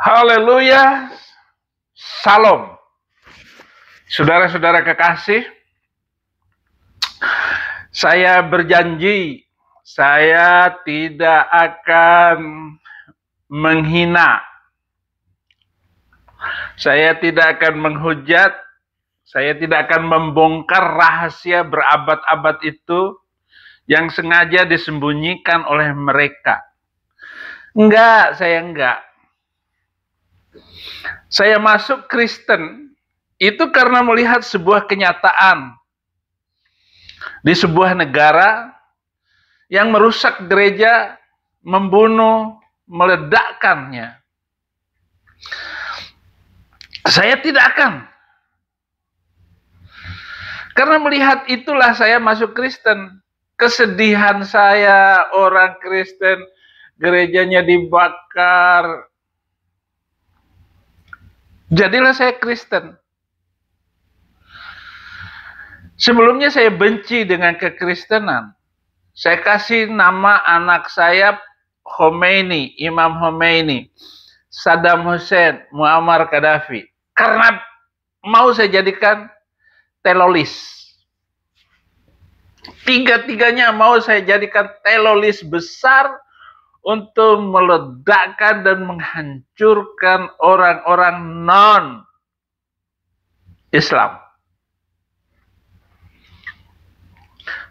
Haleluya. Salam. Saudara-saudara kekasih, saya berjanji saya tidak akan menghina. Saya tidak akan menghujat, saya tidak akan membongkar rahasia berabad-abad itu yang sengaja disembunyikan oleh mereka. Enggak, saya enggak. Saya masuk Kristen itu karena melihat sebuah kenyataan di sebuah negara yang merusak gereja, membunuh, meledakkannya. Saya tidak akan. Karena melihat itulah saya masuk Kristen. Kesedihan saya orang Kristen, gerejanya dibakar, Jadilah saya Kristen. Sebelumnya saya benci dengan kekristenan. Saya kasih nama anak saya Khomeini, Imam Khomeini, Saddam Hussein, Muammar Gaddafi. Karena mau saya jadikan telolis. Tiga-tiganya mau saya jadikan telolis besar untuk meledakkan dan menghancurkan orang-orang non Islam.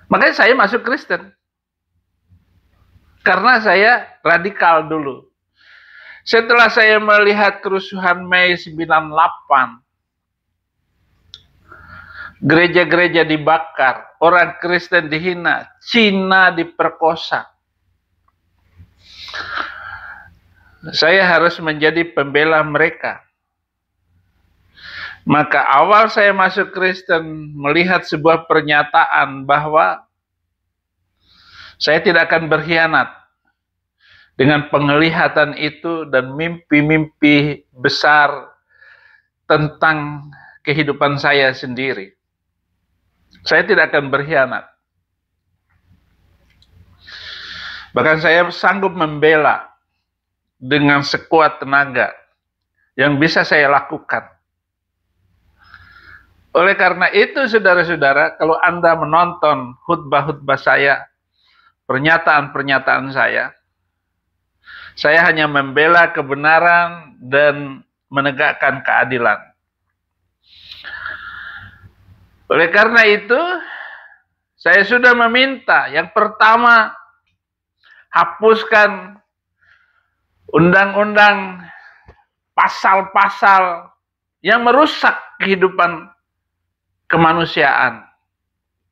Makanya saya masuk Kristen. Karena saya radikal dulu. Setelah saya melihat kerusuhan Mei 98, gereja-gereja dibakar, orang Kristen dihina, Cina diperkosa, saya harus menjadi pembela mereka. Maka awal saya masuk Kristen melihat sebuah pernyataan bahwa saya tidak akan berkhianat. Dengan penglihatan itu dan mimpi-mimpi besar tentang kehidupan saya sendiri. Saya tidak akan berkhianat. Bahkan saya sanggup membela dengan sekuat tenaga yang bisa saya lakukan. Oleh karena itu, saudara-saudara, kalau Anda menonton khutbah-khutbah saya, pernyataan-pernyataan saya, saya hanya membela kebenaran dan menegakkan keadilan. Oleh karena itu, saya sudah meminta yang pertama hapuskan undang-undang pasal-pasal yang merusak kehidupan kemanusiaan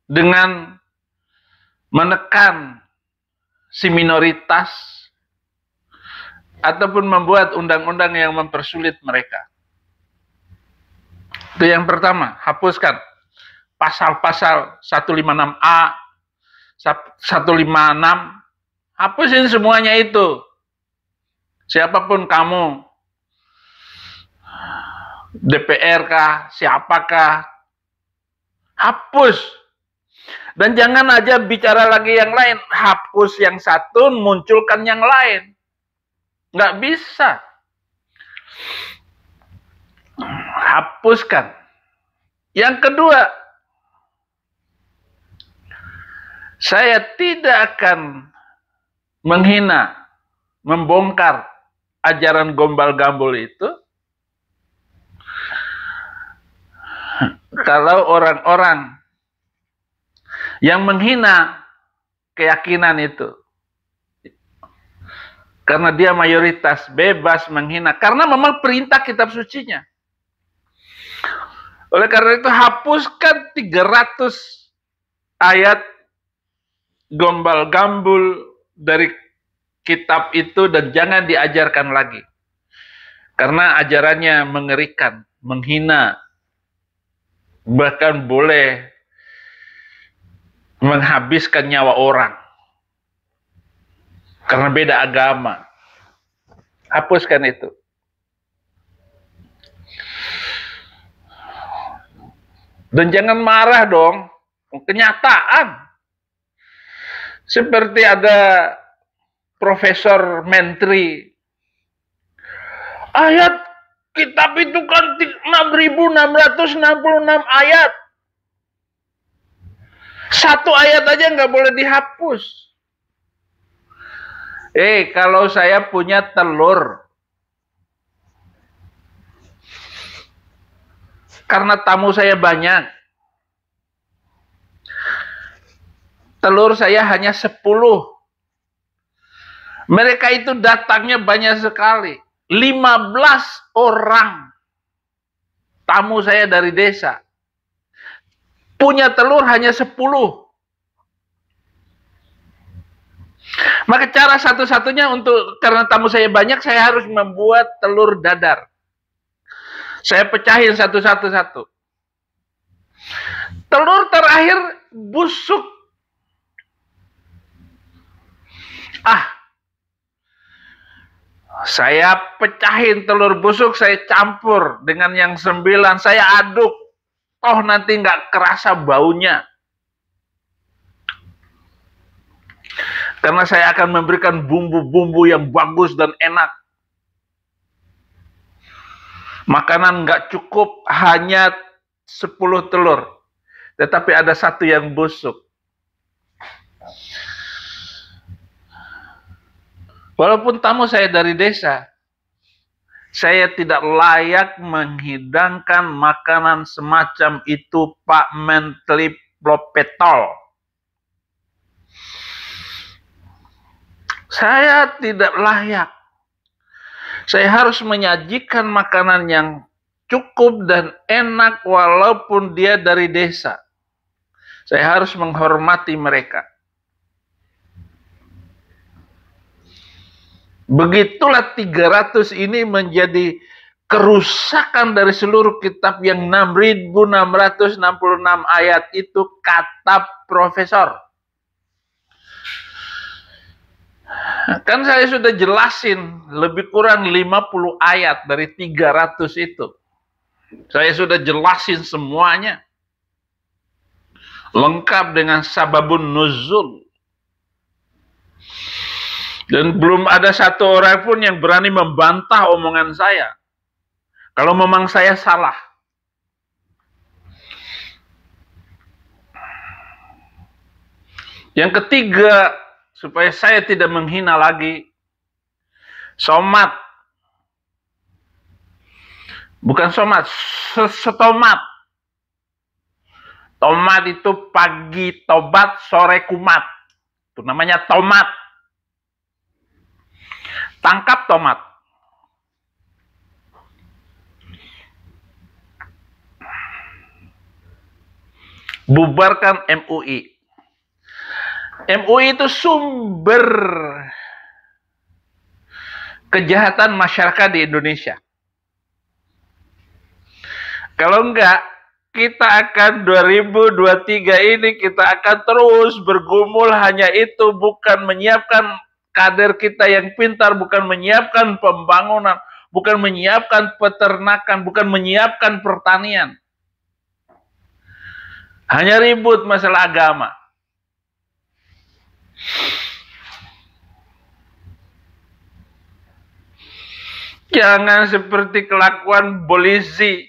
dengan menekan si minoritas ataupun membuat undang-undang yang mempersulit mereka. Itu yang pertama, hapuskan pasal-pasal 156A, 156 Hapusin semuanya itu. Siapapun kamu, DPR kah, siapakah, hapus. Dan jangan aja bicara lagi yang lain, hapus yang satu, munculkan yang lain. Nggak bisa. Hapuskan. Yang kedua, saya tidak akan menghina, membongkar ajaran gombal gambul itu, kalau orang-orang yang menghina keyakinan itu, karena dia mayoritas bebas menghina, karena memang perintah kitab sucinya. Oleh karena itu hapuskan 300 ayat gombal gambul dari kitab itu dan jangan diajarkan lagi. Karena ajarannya mengerikan, menghina, bahkan boleh menghabiskan nyawa orang. Karena beda agama. Hapuskan itu. Dan jangan marah dong. Kenyataan seperti ada Profesor Menteri. Ayat kitab itu kan 6.666 ayat. Satu ayat aja nggak boleh dihapus. Eh, kalau saya punya telur, karena tamu saya banyak, telur saya hanya 10. Mereka itu datangnya banyak sekali. 15 orang tamu saya dari desa. Punya telur hanya 10. Maka cara satu-satunya untuk karena tamu saya banyak, saya harus membuat telur dadar. Saya pecahin satu-satu-satu. Telur terakhir busuk ah saya pecahin telur busuk, saya campur dengan yang sembilan, saya aduk. Toh nanti nggak kerasa baunya. Karena saya akan memberikan bumbu-bumbu yang bagus dan enak. Makanan nggak cukup hanya 10 telur. Tetapi ada satu yang busuk. Walaupun tamu saya dari desa, saya tidak layak menghidangkan makanan semacam itu Pak Menteri Propetol. Saya tidak layak. Saya harus menyajikan makanan yang cukup dan enak walaupun dia dari desa. Saya harus menghormati mereka. Begitulah 300 ini menjadi kerusakan dari seluruh kitab yang 6666 ayat itu kata profesor. Kan saya sudah jelasin lebih kurang 50 ayat dari 300 itu. Saya sudah jelasin semuanya. Lengkap dengan sababun nuzul. Dan belum ada satu orang pun yang berani membantah omongan saya. Kalau memang saya salah. Yang ketiga, supaya saya tidak menghina lagi, somat. Bukan somat, setomat. Tomat itu pagi tobat, sore kumat. Itu namanya tomat tangkap tomat. Bubarkan MUI. MUI itu sumber kejahatan masyarakat di Indonesia. Kalau enggak, kita akan 2023 ini kita akan terus bergumul hanya itu bukan menyiapkan kader kita yang pintar bukan menyiapkan pembangunan, bukan menyiapkan peternakan, bukan menyiapkan pertanian. Hanya ribut masalah agama. Jangan seperti kelakuan polisi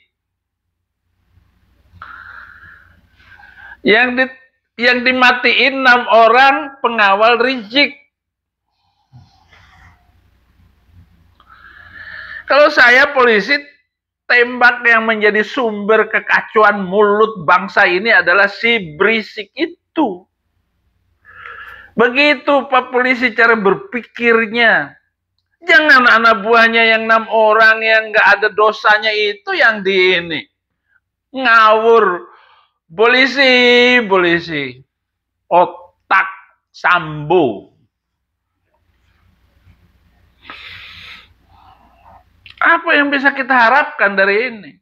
yang di, yang dimatiin enam orang pengawal Rizik Kalau saya polisi, tembak yang menjadi sumber kekacauan mulut bangsa ini adalah si berisik itu. Begitu Pak Polisi cara berpikirnya. Jangan anak buahnya yang enam orang yang nggak ada dosanya itu yang di ini. Ngawur. Polisi, polisi. Otak Sambo. Apa yang bisa kita harapkan dari ini?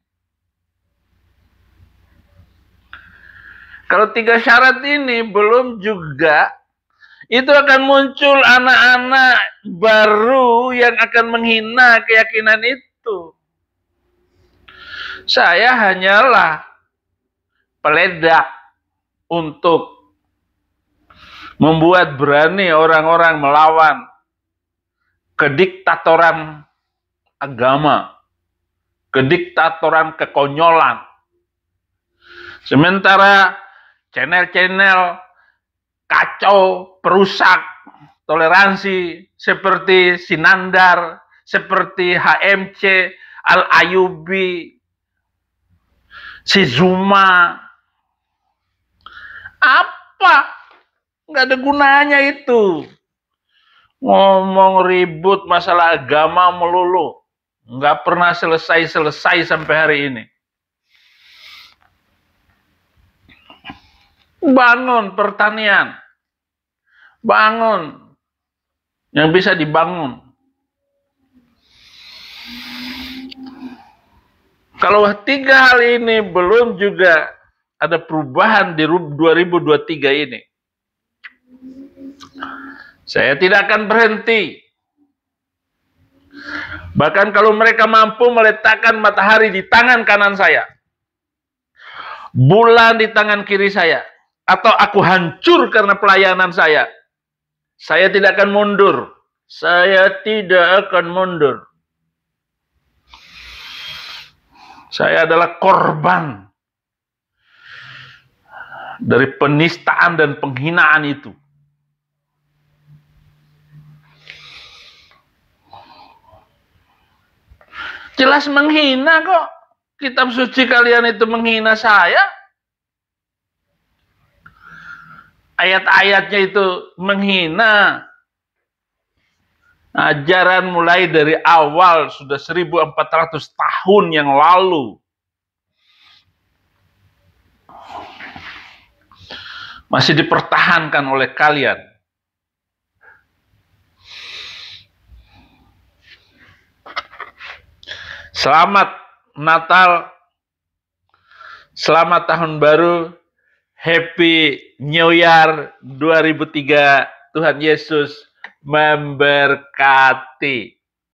Kalau tiga syarat ini belum juga, itu akan muncul anak-anak baru yang akan menghina keyakinan itu. Saya hanyalah peledak untuk membuat berani orang-orang melawan kediktatoran agama, kediktatoran, kekonyolan. Sementara channel-channel kacau, perusak, toleransi seperti Sinandar, seperti HMC, Al-Ayubi, si Zuma. Apa? Nggak ada gunanya itu. Ngomong ribut masalah agama melulu. Nggak pernah selesai-selesai sampai hari ini. Bangun pertanian. Bangun yang bisa dibangun. Kalau tiga hal ini belum juga ada perubahan di 2023 ini, saya tidak akan berhenti Bahkan kalau mereka mampu meletakkan matahari di tangan kanan saya, bulan di tangan kiri saya, atau aku hancur karena pelayanan saya, saya tidak akan mundur. Saya tidak akan mundur. Saya adalah korban dari penistaan dan penghinaan itu. Jelas menghina kok. Kitab suci kalian itu menghina saya. Ayat-ayatnya itu menghina. Ajaran mulai dari awal sudah 1400 tahun yang lalu. Masih dipertahankan oleh kalian. Selamat Natal, selamat tahun baru, Happy New Year 2003. Tuhan Yesus memberkati.